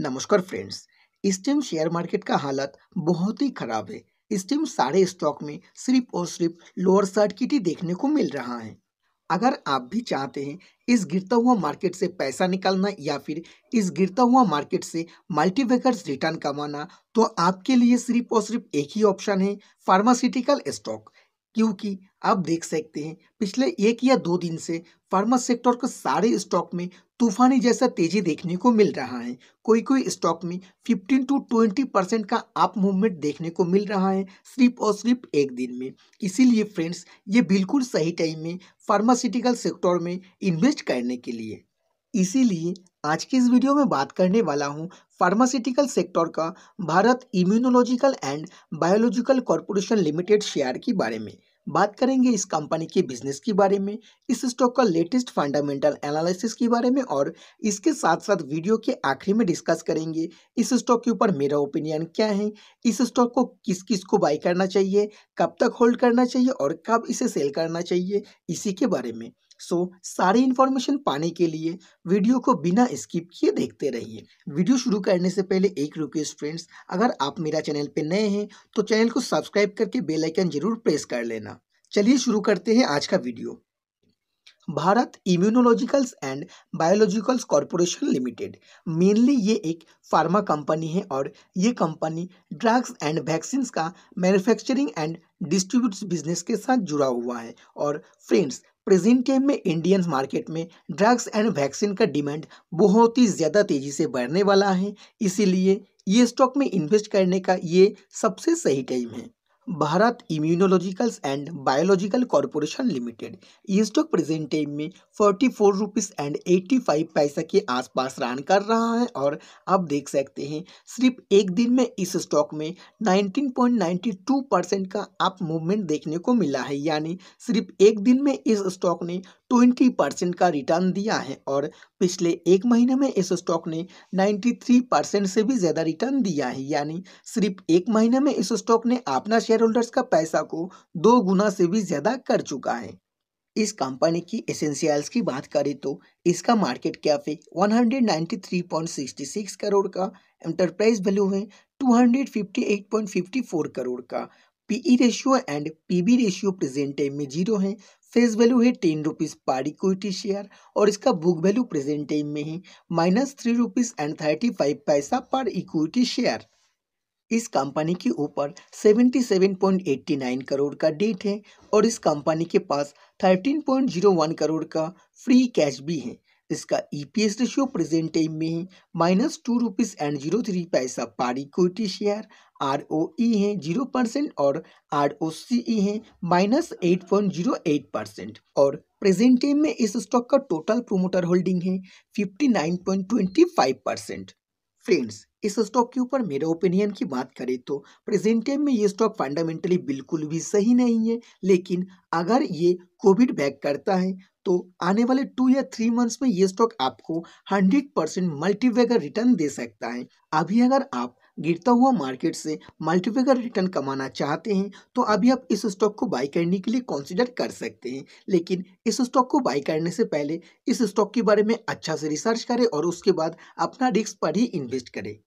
नमस्कार friends steam share market का हालत बहुत ही खराब है स्टीम सारे स्टॉक में सिर्फ और सिर्फ लोअर सर्किट ही देखने को मिल रहा है अगर आप भी चाहते हैं इस गिरता हुआ मार्केट से पैसा निकालना या फिर इस गिरता हुआ मार्केट से मल्टीवेकर्स रिटर्न कमाना तो आपके लिए सिर्फ और सिर्फ एक ही ऑप्शन है फार्मास्यूटिकल स्टॉक क्योंकि आप देख सकते हैं पिछले एक या दो दिन से फार्मा सेक्टर के सारे स्टॉक में तूफानी जैसा तेजी देखने को मिल रहा है कोई कोई स्टॉक में 15 टू 20 परसेंट का अप मूवमेंट देखने को मिल रहा है सिर्फ और सिर्फ एक दिन में इसीलिए फ्रेंड्स ये बिल्कुल सही टाइम में फार्मास्यूटिकल सेक्टर में इन्वेस्ट करने के लिए इसीलिए आज की इस वीडियो में बात करने वाला हूँ फार्मास्यूटिकल सेक्टर का Bharat immunological and biological corporation limited share के बारे में बात करेंगे इस कंपनी के बिजनेस के बारे में इस स्टॉक का लेटेस्ट फंडामेंटल एनालिसिस के बारे में और इसके साथ साथ वीडियो के आखिरी में डिस्कस करेंगे इस स्टॉक के ऊपर मेरा ओपिनियन क्या है इस स्टॉक को किस किस को बाई करना चाहिए कब तक होल्ड करना चाहिए और कब इसे सेल करना चाहिए इसी के बारे में सो सारी इन्फॉर्मेशन पाने के लिए वीडियो को बिना स्किप किए देखते रहिए वीडियो शुरू करने से पहले एक रिक्वेस्ट फ्रेंड्स अगर आप मेरा चैनल पर नए हैं तो चैनल को सब्सक्राइब करके बेलाइकन जरूर प्रेस कर लेना चलिए शुरू करते हैं आज का video Bharat immunologicals and biologicals corporation limited mainly ये एक फार्मा कंपनी है और ये कंपनी ड्रग्स एंड वैक्सीन का मैन्युफैक्चरिंग एंड डिस्ट्रीब्यूट बिजनेस के साथ जुड़ा हुआ है और फ्रेंड्स प्रेजेंट टाइम में इंडियन मार्केट में ड्रग्स एंड वैक्सीन का डिमांड बहुत ही ज़्यादा तेज़ी से बढ़ने वाला है इसीलिए ये स्टॉक में इन्वेस्ट करने का ये सबसे सही टाइम है Bharat immunologicals and biological corporation limited stock present time में forty four rupees and eighty five पैसा के आसपास रन कर रहा है और आप देख सकते हैं सिर्फ एक दिन में इस स्टॉक में nineteen point ninety two percent का आप मूवमेंट देखने को मिला है यानी सिर्फ एक दिन में इस स्टॉक ने ट्वेंटी परसेंट का रिटर्न दिया है और पिछले एक महीने में इस स्टॉक ने नाइन्टी थ्री परसेंट से भी ज़्यादा रिटर्न दिया है यानी सिर्फ एक महीने में इस स्टॉक ने अपना शेयर शेयर होल्डर्स का पैसा को दो गुना से भी ज़्यादा कर चुका है इस कंपनी की एसेंशियल्स की बात करें तो इसका मार्केट कैप है 193.66 करोड़ का एंटरप्राइज वैल्यू है 258.54 करोड़ का PE ratio and PB ratio present time में जीरो है फेस वैल्यू है टेन रुपीज़ पर इक्विटी शेयर और इसका बुक वैल्यू प्रेजेंट टाइम में है minus three rupees and thirty five पैसा पर इक्विटी शेयर इस कंपनी के ऊपर 77.89 करोड़ का डेट है और इस कंपनी के पास 13.01 करोड़ का फ्री कैश भी है इसका ईपीएस रेशियो प्रेजेंट टाइम में e है minus two rupees and zero three पैसा per equity share R O E है जीरो परसेंट और आर ओ सी ई है minus eight point zero eight percent और प्रेजेंट टाइम में इस stock का टोटल प्रोमोटर होल्डिंग है fifty nine point twenty five percent friends इस stock के ऊपर मेरा ओपिनियन की बात करें तो प्रेजेंट टाइम में ये स्टॉक फंडामेंटली बिल्कुल भी सही नहीं है लेकिन अगर ये कोविड बैक करता है तो आने वाले टू या थ्री मंथ्स में ये स्टॉक आपको हंड्रेड परसेंट मल्टीवेगर रिटर्न दे सकता है अभी अगर आप गिरता हुआ मार्केट से मल्टीफिगर रिटर्न कमाना चाहते हैं तो अभी आप इस स्टॉक को बाई करने के लिए कंसिडर कर सकते हैं लेकिन इस स्टॉक को बाई करने से पहले इस स्टॉक के बारे में अच्छा से रिसर्च करें और उसके बाद अपना रिस्क पर ही इन्वेस्ट करें